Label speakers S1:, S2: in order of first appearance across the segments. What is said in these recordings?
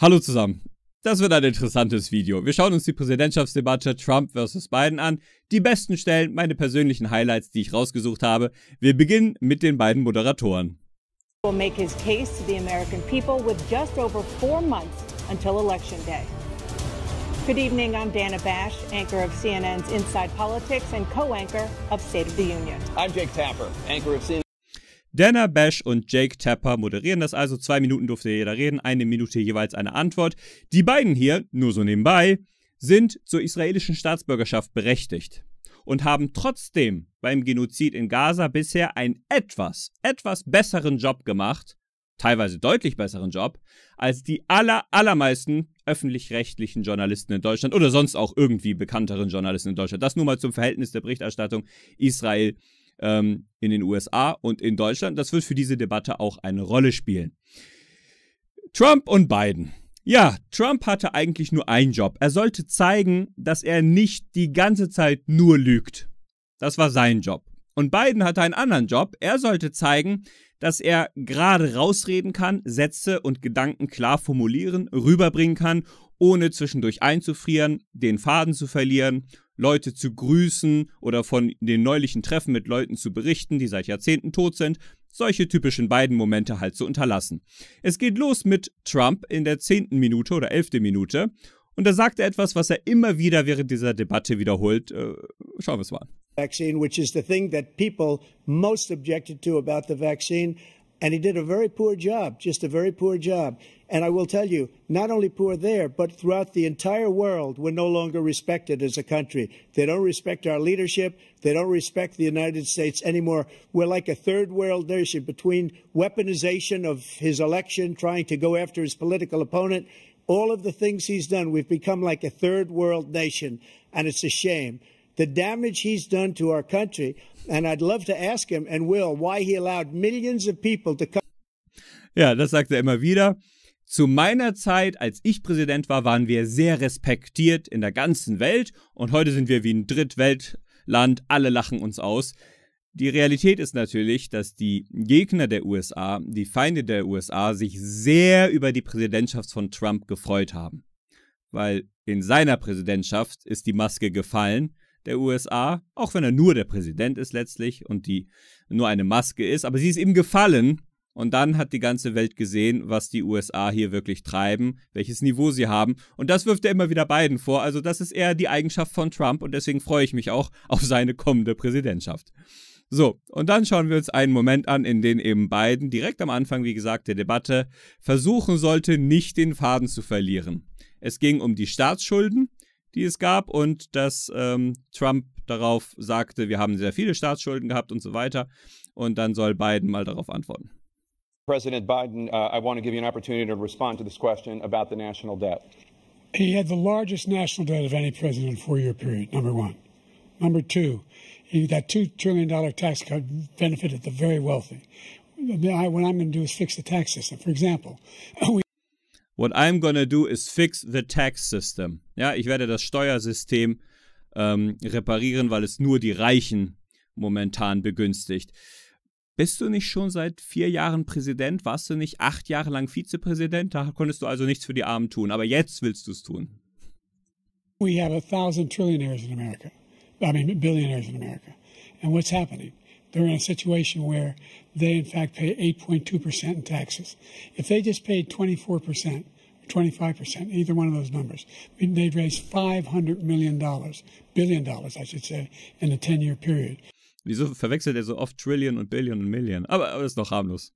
S1: Hallo zusammen. Das wird ein interessantes Video. Wir schauen uns die Präsidentschaftsdebatte Trump vs. Biden an. Die besten Stellen, meine persönlichen Highlights, die ich rausgesucht habe. Wir beginnen mit den beiden Moderatoren.
S2: Will make his case to the American people with just over four months until election day. Good evening. I'm Dana Bash, anchor of CNN's Inside Politics and co-anchor of State of the Union. I'm Jake Tapper, anchor of CNN.
S1: Dana Bash und Jake Tapper moderieren das also. Zwei Minuten durfte jeder reden, eine Minute jeweils eine Antwort. Die beiden hier, nur so nebenbei, sind zur israelischen Staatsbürgerschaft berechtigt und haben trotzdem beim Genozid in Gaza bisher einen etwas, etwas besseren Job gemacht, teilweise deutlich besseren Job, als die aller, allermeisten öffentlich-rechtlichen Journalisten in Deutschland oder sonst auch irgendwie bekannteren Journalisten in Deutschland. Das nur mal zum Verhältnis der Berichterstattung Israel ähm, in den USA und in Deutschland. Das wird für diese Debatte auch eine Rolle spielen. Trump und Biden. Ja, Trump hatte eigentlich nur einen Job. Er sollte zeigen, dass er nicht die ganze Zeit nur lügt. Das war sein Job. Und Biden hatte einen anderen Job. Er sollte zeigen, dass er gerade rausreden kann, Sätze und Gedanken klar formulieren, rüberbringen kann ohne zwischendurch einzufrieren, den Faden zu verlieren, Leute zu grüßen oder von den neulichen Treffen mit Leuten zu berichten, die seit Jahrzehnten tot sind, solche typischen beiden Momente halt zu unterlassen. Es geht los mit Trump in der zehnten Minute oder elften Minute und da sagt er etwas, was er immer wieder während dieser Debatte wiederholt. Äh, schauen wir es mal an.
S2: Vaccine, which is the thing that people most objected to about the vaccine. And he did a very poor job, just a very poor job. And I will tell you, not only poor there, but throughout the entire world, we're no longer respected as a country. They don't respect our leadership. They don't respect the United States anymore. We're like a third world nation between weaponization of his election, trying to go after his political opponent, all of the things he's done. We've become like a third world nation, and it's a shame. the damage he's done to our country. And I'd love to ask him and will why he allowed millions of people to come.
S1: Ja, das sagt er immer wieder. Zu meiner Zeit, als ich Präsident war, waren wir sehr respektiert in der ganzen Welt und heute sind wir wie ein Drittweltland, alle lachen uns aus. Die Realität ist natürlich, dass die Gegner der USA, die Feinde der USA, sich sehr über die Präsidentschaft von Trump gefreut haben. Weil in seiner Präsidentschaft ist die Maske gefallen der USA, auch wenn er nur der Präsident ist letztlich und die nur eine Maske ist, aber sie ist ihm gefallen und dann hat die ganze Welt gesehen, was die USA hier wirklich treiben, welches Niveau sie haben. Und das wirft er immer wieder Biden vor. Also das ist eher die Eigenschaft von Trump und deswegen freue ich mich auch auf seine kommende Präsidentschaft. So, und dann schauen wir uns einen Moment an, in dem eben Biden direkt am Anfang, wie gesagt, der Debatte versuchen sollte, nicht den Faden zu verlieren. Es ging um die Staatsschulden die es gab und dass ähm, Trump darauf sagte, wir haben sehr viele Staatsschulden gehabt und so weiter. Und dann
S3: soll Biden mal darauf antworten.
S2: President Biden, uh, I want to give you an opportunity to respond to this question about the national debt.
S3: He had the largest national debt of any president in four-year period. Number one. Number two, he, that two trillion dollar tax cut benefited the very wealthy. I, what I'm going to do is fix the tax system. For example, we
S1: What I'm gonna do is fix the tax system. Ja, ich werde das Steuersystem ähm, reparieren, weil es nur die Reichen momentan begünstigt. Bist du nicht schon seit vier Jahren Präsident? Warst du nicht acht Jahre lang Vizepräsident? Da konntest du also nichts für die Armen tun. Aber jetzt willst du es tun.
S3: We have a thousand trillionaires in America. I mean, billionaires in America. And what's happening? They're in a situation where they, in fact, pay 8.2% in taxes. If they just paid 24%, 25%, either one of those numbers. they raised $500 million, billion dollars, I should say, in a 10-year period.
S1: Wieso verwechselt er so oft Trillion und Billion und Million? Aber, aber ist noch harmlos.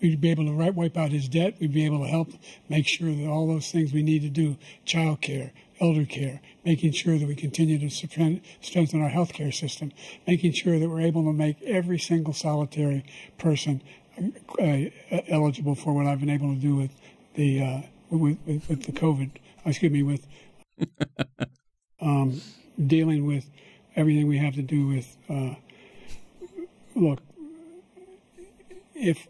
S3: We'd be able to right, wipe out his debt. We'd be able to help make sure that all those things we need to do, child care, elder care, making sure that we continue to strengthen our health care system, making sure that we're able to make every single solitary person uh, uh eligible for what I've been able to do with the uh, with, with, with the COVID, excuse me, with um, dealing with everything we have to do with. Uh, look, if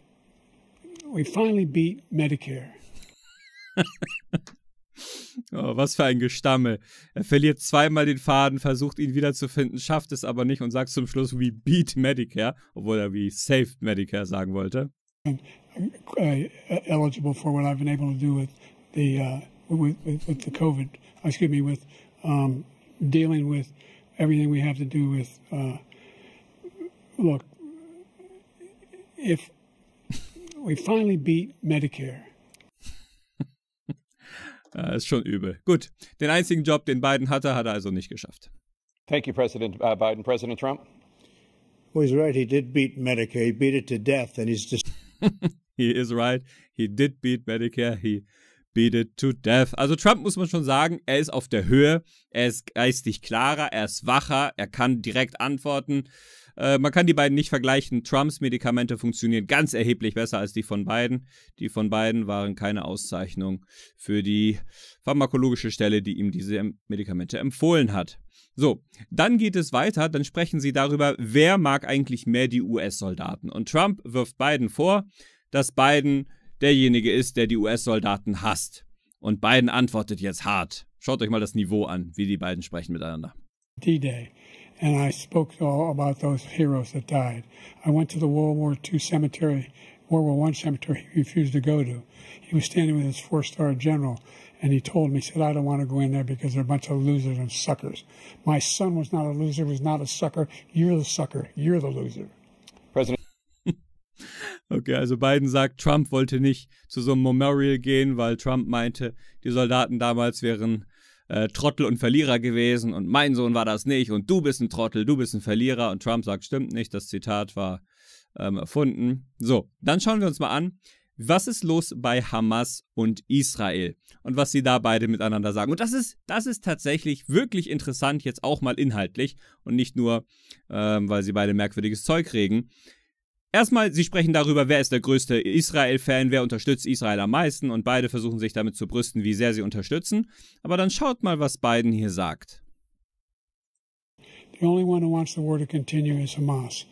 S3: we finally beat Medicare.
S1: Oh, was für ein Gestammel. Er verliert zweimal den Faden, versucht ihn wiederzufinden, schafft es aber nicht und sagt zum Schluss, we beat Medicare, obwohl er wie saved Medicare sagen wollte.
S3: And, uh, eligible for what I've been able to do with the uh, with, with, with, the COVID. Excuse me, with um, dealing with everything we have to do with. Uh, look, if we finally beat Medicare.
S1: Das ah, ist schon übel. Gut, den einzigen Job, den Biden hatte, hat er also nicht geschafft. Thank you, President uh, Biden. President Trump.
S2: Well, he's right. He did beat Medicare. He beat it to death, and he's just.
S1: he is right. He did beat Medicare. He beat it to death. Also Trump muss man schon sagen, er ist auf der Höhe, er ist geistig klarer, er ist wacher, er kann direkt antworten. Äh, man kann die beiden nicht vergleichen. Trumps Medikamente funktionieren ganz erheblich besser als die von beiden. Die von beiden waren keine Auszeichnung für die pharmakologische Stelle, die ihm diese Medikamente empfohlen hat. So, dann geht es weiter, dann sprechen sie darüber, wer mag eigentlich mehr die US-Soldaten. Und Trump wirft Biden vor, dass Biden derjenige ist, der die US-Soldaten hasst. Und Biden antwortet jetzt hart. Schaut euch mal das Niveau an, wie die beiden sprechen miteinander.
S3: D-Day. And I spoke all about those heroes that died. I went to the World War II cemetery, World War I cemetery he refused to go to. He was standing with his four-star general, and he told me, he said, I don't want to go in there because they're a bunch of losers and suckers. My son was not a loser, was not a sucker. You're the sucker. You're the loser.
S1: Okay, also Biden sagt, Trump wollte nicht zu so einem Memorial gehen, weil Trump meinte, die Soldaten damals wären äh, Trottel und Verlierer gewesen und mein Sohn war das nicht und du bist ein Trottel, du bist ein Verlierer und Trump sagt, stimmt nicht, das Zitat war ähm, erfunden. So, dann schauen wir uns mal an, was ist los bei Hamas und Israel und was sie da beide miteinander sagen. Und das ist, das ist tatsächlich wirklich interessant, jetzt auch mal inhaltlich und nicht nur, ähm, weil sie beide merkwürdiges Zeug regen. Erstmal, sie sprechen darüber, wer ist der größte Israel-Fan, wer unterstützt Israel am meisten und beide versuchen sich damit zu brüsten, wie sehr sie unterstützen. Aber dann schaut mal, was Biden hier sagt.
S3: The only one who wants the war to continue is Hamas.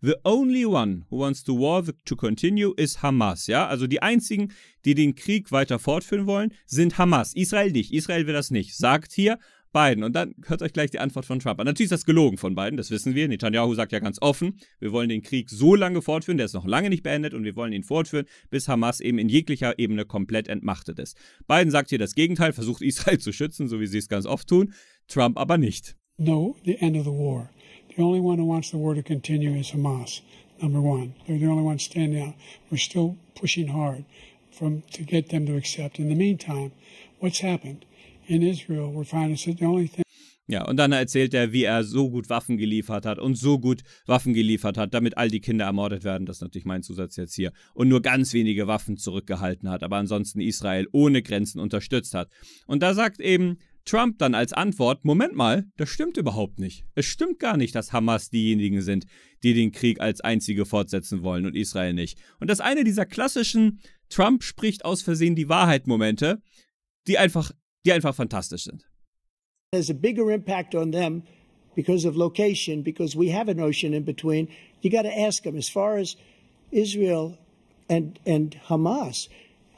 S1: The only one who wants the war to continue is Hamas. Ja, also die einzigen, die den Krieg weiter fortführen wollen, sind Hamas. Israel nicht. Israel will das nicht. Sagt hier Biden. Und dann hört euch gleich die Antwort von Trump an. Natürlich ist das gelogen von Biden, das wissen wir. Netanyahu sagt ja ganz offen, wir wollen den Krieg so lange fortführen, der ist noch lange nicht beendet und wir wollen ihn fortführen, bis Hamas eben in jeglicher Ebene komplett entmachtet ist. Biden sagt hier das Gegenteil, versucht Israel zu schützen, so wie sie es ganz oft tun, Trump aber nicht.
S3: No, the end of the war. The only one who wants the war to continue is Hamas. Number one, they're the only ones standing out. We're still pushing hard from, to get them to accept. In the meantime, what's happened? in Israel were finest. It's the only thing.
S1: Ja, und dann erzählt er, wie er so gut Waffen geliefert hat und so gut Waffen geliefert hat, damit all die Kinder ermordet werden. Das ist natürlich mein Zusatz jetzt hier. Und nur ganz wenige Waffen zurückgehalten hat, aber ansonsten Israel ohne Grenzen unterstützt hat. Und da sagt eben Trump dann als Antwort, Moment mal, das stimmt überhaupt nicht. Es stimmt gar nicht, dass Hamas diejenigen sind, die den Krieg als einzige fortsetzen wollen und Israel nicht. Und das ist eine dieser klassischen Trump spricht aus Versehen die Wahrheit Momente, die einfach die einfach fantastisch sind.
S2: There's a bigger impact on them because of location, because we have an ocean in between. You got to ask them as far as Israel and and Hamas.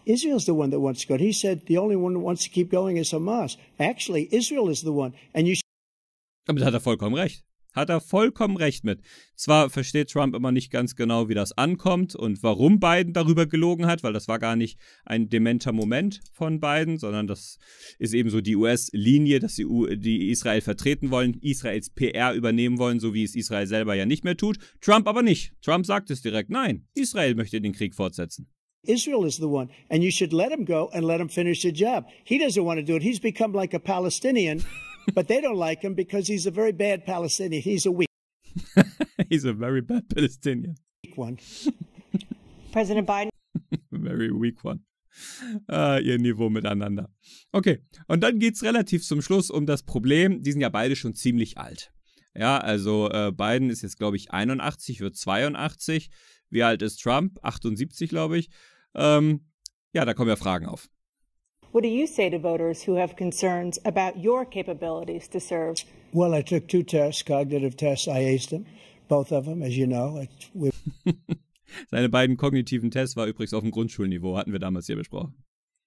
S2: Israel's the one that wants to go. He said the only one that wants to keep going is Hamas. Actually, Israel is the one. And you.
S1: Damit hat er vollkommen recht. Hat er vollkommen recht mit. Zwar versteht Trump immer nicht ganz genau, wie das ankommt und warum Biden darüber gelogen hat, weil das war gar nicht ein dementer Moment von Biden, sondern das ist eben so die US-Linie, dass sie die Israel vertreten wollen, Israels PR übernehmen wollen, so wie es Israel selber ja nicht mehr tut. Trump aber nicht. Trump sagt es direkt, nein, Israel möchte den Krieg fortsetzen.
S2: Israel is the one, and you should let him go and let him finish the job. He doesn't want to do it. He's become like a Palestinian but they don't like him because he's a very bad Palestinian. He's a weak.
S1: he's a very bad Palestinian. Weak one.
S2: President Biden.
S1: very weak one. Uh, ihr Niveau miteinander. Okay, und dann geht es relativ zum Schluss um das Problem. Die sind ja beide schon ziemlich alt. Ja, also äh, Biden ist jetzt, glaube ich, 81, wird 82. Wie alt ist Trump? 78, glaube ich. Ähm, ja, da kommen ja Fragen auf.
S2: What do you say to voters who have concerns about your capabilities to serve? Well, I took two tests, cognitive tests. I aced them, both of them, as you know.
S1: Seine beiden kognitiven Tests war übrigens auf dem Grundschulniveau, hatten wir damals hier besprochen.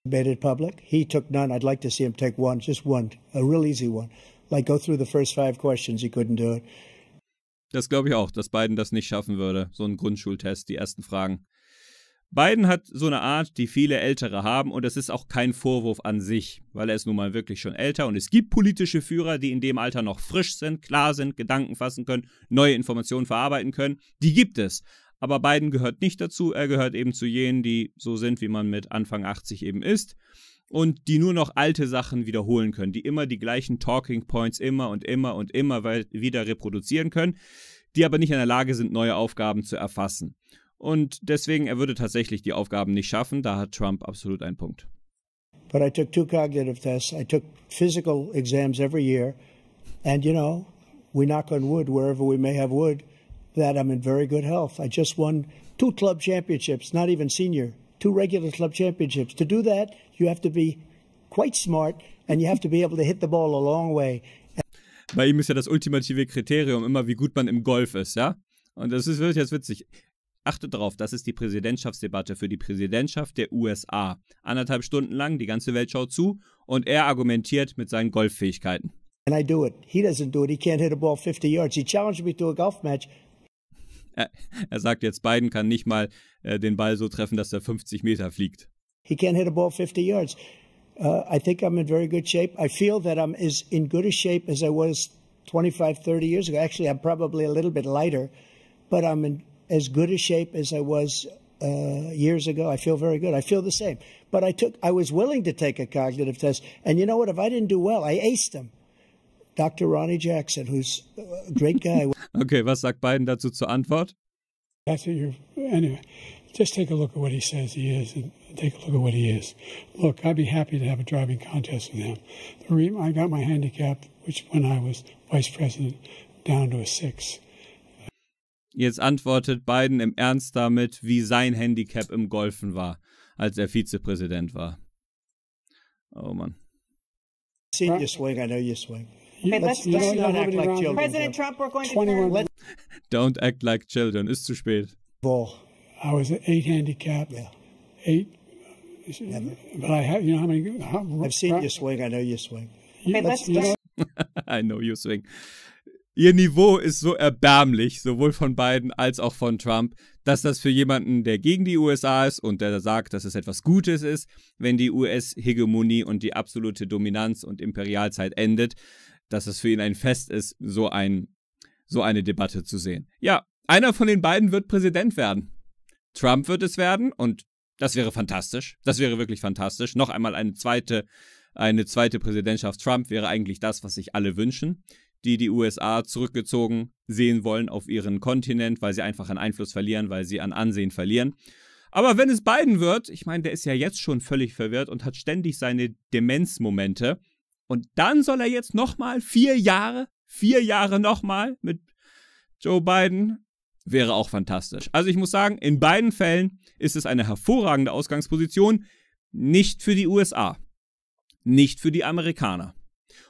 S2: Made it public. He took none. I'd like to see him take one, just one, a real easy one. Like go through the first five questions. He couldn't do it.
S1: Das glaube ich auch, dass Biden das nicht schaffen würde, so einen Grundschultest, die ersten Fragen. Biden hat so eine Art, die viele Ältere haben, und das ist auch kein Vorwurf an sich, weil er ist nun mal wirklich schon älter. Und es gibt politische Führer, die in dem Alter noch frisch sind, klar sind, Gedanken fassen können, neue Informationen verarbeiten können. Die gibt es. Aber Biden gehört nicht dazu. Er gehört eben zu jenen, die so sind, wie man mit Anfang 80 eben ist. Und die nur noch alte Sachen wiederholen können, die immer die gleichen Talking Points immer und immer und immer wieder reproduzieren können, die aber nicht in der Lage sind, neue Aufgaben zu erfassen. Und deswegen, er würde tatsächlich die Aufgaben nicht schaffen. Da hat Trump absolut einen Punkt.
S2: But I took two cognitive tests. I took physical exams every year. And, you know, we knock on wood, wherever we may have wood, that I'm in very good health. I just won two club championships, not even senior, two regular club championships. To do that, you have to be quite smart and you have to be able to hit the ball a long way.
S1: Bei ihm ist ja das ultimative Kriterium immer, wie gut man im Golf ist, ja? Und das ist, wirklich jetzt witzig. Achtet darauf, das ist die Präsidentschaftsdebatte für die Präsidentschaft der USA. Anderthalb Stunden lang, die ganze Welt schaut zu und er argumentiert mit seinen Golffähigkeiten.
S2: And I do it. He doesn't do it. He can't hit a ball 50 yards. He challenged me to a golf match.
S1: Er, sagt jetzt, Biden kann nicht mal äh, den Ball so treffen, dass er 50 Meter fliegt.
S2: He can't hit a ball 50 yards. Uh, I think I'm in very good shape. I feel that I'm as in good a shape as I was 25, 30 years ago. Actually, I'm probably a little bit lighter, but I'm in as good a shape as I was uh, years ago. I feel very good. I feel the same. But I took, I was willing to take a cognitive test. And you know what? If I didn't do well, I aced them. Dr. Ronnie Jackson, who's a great guy.
S1: okay, was sagt Biden dazu zur Antwort?
S2: you're,
S3: anyway, just take a look at what he says he is and take a look at what he is. Look, I'd be happy to have a driving contest with him. I got my handicap, which when I was vice president, down to a six.
S1: Jetzt antwortet Biden im Ernst damit, wie sein Handicap im Golfen war, als er Vizepräsident war. Oh Mann. Don't act like children. Ist zu spät. Ball.
S3: I was an eight handicap. Yeah. Eight. Yeah. But I have, you know
S2: how many? How, I've seen right? your swing. I know your swing. Okay, let's, let's,
S1: let's, I know your swing. ihr Niveau ist so erbärmlich, sowohl von Biden als auch von Trump, dass das für jemanden, der gegen die USA ist und der sagt, dass es etwas Gutes ist, wenn die US-Hegemonie und die absolute Dominanz und Imperialzeit endet, dass es für ihn ein Fest ist, so, ein, so eine Debatte zu sehen. Ja, einer von den beiden wird Präsident werden. Trump wird es werden und das wäre fantastisch. Das wäre wirklich fantastisch. Noch einmal eine zweite, eine zweite Präsidentschaft Trump wäre eigentlich das, was sich alle wünschen die die USA zurückgezogen sehen wollen auf ihren Kontinent, weil sie einfach an Einfluss verlieren, weil sie an Ansehen verlieren. Aber wenn es Biden wird, ich meine, der ist ja jetzt schon völlig verwirrt und hat ständig seine Demenzmomente. Und dann soll er jetzt nochmal vier Jahre, vier Jahre nochmal mit Joe Biden. Wäre auch fantastisch. Also ich muss sagen, in beiden Fällen ist es eine hervorragende Ausgangsposition. Nicht für die USA. Nicht für die Amerikaner.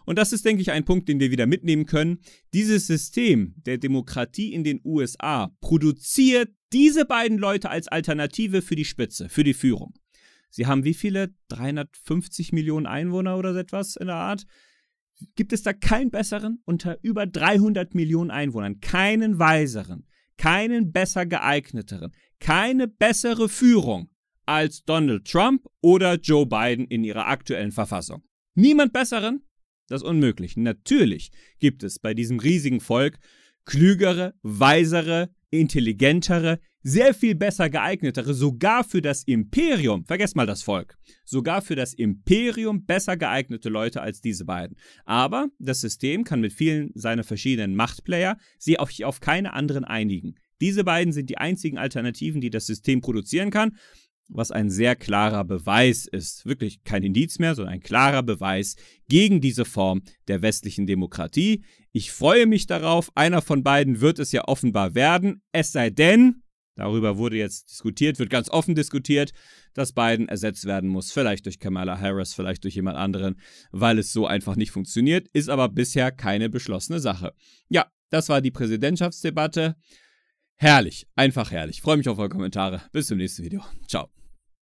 S1: Und das ist, denke ich, ein Punkt, den wir wieder mitnehmen können. Dieses System der Demokratie in den USA produziert diese beiden Leute als Alternative für die Spitze, für die Führung. Sie haben wie viele? 350 Millionen Einwohner oder so etwas in der Art. Gibt es da keinen besseren unter über 300 Millionen Einwohnern? Keinen weiseren, keinen besser geeigneteren, keine bessere Führung als Donald Trump oder Joe Biden in ihrer aktuellen Verfassung. Niemand besseren das unmöglich. Natürlich gibt es bei diesem riesigen Volk klügere, weisere, intelligentere, sehr viel besser geeignetere, sogar für das Imperium, vergesst mal das Volk, sogar für das Imperium besser geeignete Leute als diese beiden. Aber das System kann mit vielen seiner verschiedenen Machtplayer sie auf, auf keine anderen einigen. Diese beiden sind die einzigen Alternativen, die das System produzieren kann was ein sehr klarer Beweis ist, wirklich kein Indiz mehr, sondern ein klarer Beweis gegen diese Form der westlichen Demokratie. Ich freue mich darauf, einer von beiden wird es ja offenbar werden, es sei denn, darüber wurde jetzt diskutiert, wird ganz offen diskutiert, dass Biden ersetzt werden muss, vielleicht durch Kamala Harris, vielleicht durch jemand anderen, weil es so einfach nicht funktioniert, ist aber bisher keine beschlossene Sache. Ja, das war die Präsidentschaftsdebatte. Herrlich, einfach herrlich. freue mich auf eure Kommentare. Bis zum nächsten Video. Ciao.